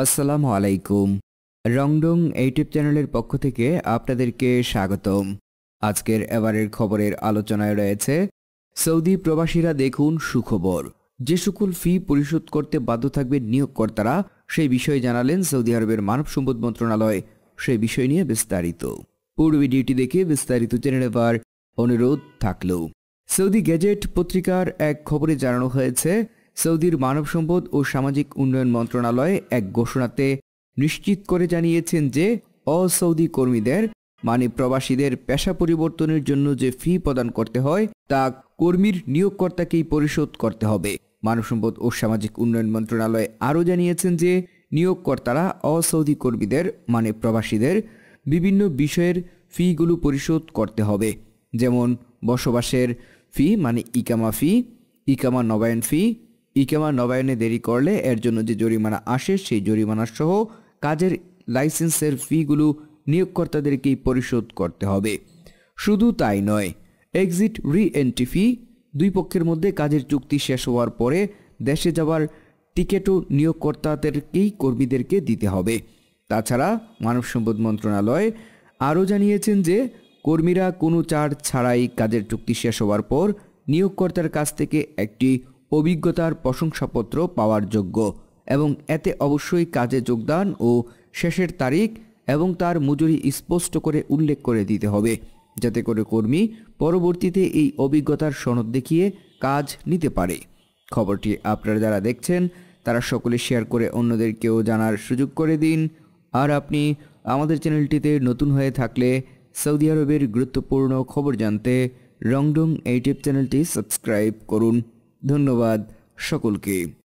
আসসালামু আলাইকুম রংডং ইউটিউব চ্যানেলের পক্ষ থেকে আপনাদেরকে স্বাগতম আজকের এবারের খবরের আলোচনায় রয়েছে সৌদি প্রবাসীরা দেখুন সুখবর যে সকল ফি পরিশোধ করতে বাধ্য থাকবে নিয়োগকর্তারা সেই বিষয়ে জানালেন সৌদি আরবের মানব সম্পদ মন্ত্রণালয় সেই বিষয় নিয়ে বিস্তারিত পূর্ব ভিডিওটি দেখে বিস্তারিত জেনে নেবার অনুরোধ থাকলেও সৌদি গেজেট পত্রিকার এক খবরে জানানো হয়েছে সৌদির মানব সম্পদ ও সামাজিক উন্নয়ন মন্ত্রণালয় এক ঘোষণাতে নিশ্চিত করে জানিয়েছেন যে অসৌদি কর্মীদের মানে প্রবাসীদের পেশা পরিবর্তনের জন্য যে ফি প্রদান করতে হয় তা কর্মীর নিয়োগকর্তাকেই পরিশোধ করতে হবে মানব সম্পদ ও সামাজিক উন্নয়ন মন্ত্রণালয় আরও জানিয়েছেন যে নিয়োগকর্তারা অসৌদি কর্মীদের মানে প্রবাসীদের বিভিন্ন বিষয়ের ফিগুলো পরিশোধ করতে হবে যেমন বসবাসের ফি মানে ইকামা ফি ইকামা নবায়ন ফি ইকেমা নবায়নে দেরি করলে এর জন্য যে জরিমানা আসে সেই জরিমানা সহ কাজের লাইসেন্সের ফিগুলো নিয়োগকর্তাদেরকেই পরিশোধ করতে হবে শুধু তাই নয় এক্সিট রি এন্ট্রি ফি দুই পক্ষের মধ্যে কাজের চুক্তি শেষ হওয়ার পরে দেশে যাওয়ার টিকেটও নিয়োগকর্তাদেরকেই কর্মীদেরকে দিতে হবে তাছাড়া মানব সম্পদ মন্ত্রণালয় আরও জানিয়েছেন যে কর্মীরা কোনো চার্জ ছাড়াই কাজের চুক্তি শেষ হওয়ার পর নিয়োগকর্তার কাছ থেকে একটি অভিজ্ঞতার প্রশংসাপত্র পাওয়ার যোগ্য এবং এতে অবশ্যই কাজে যোগদান ও শেষের তারিখ এবং তার মজুরি স্পষ্ট করে উল্লেখ করে দিতে হবে যাতে করে কর্মী পরবর্তীতে এই অভিজ্ঞতার সনদ দেখিয়ে কাজ নিতে পারে খবরটি আপনারা যারা দেখছেন তারা সকলে শেয়ার করে অন্যদেরকেও জানার সুযোগ করে দিন আর আপনি আমাদের চ্যানেলটিতে নতুন হয়ে থাকলে সৌদি আরবের গুরুত্বপূর্ণ খবর জানতে রংডং ইউটিউব চ্যানেলটি সাবস্ক্রাইব করুন ধন্যবাদ সকলকে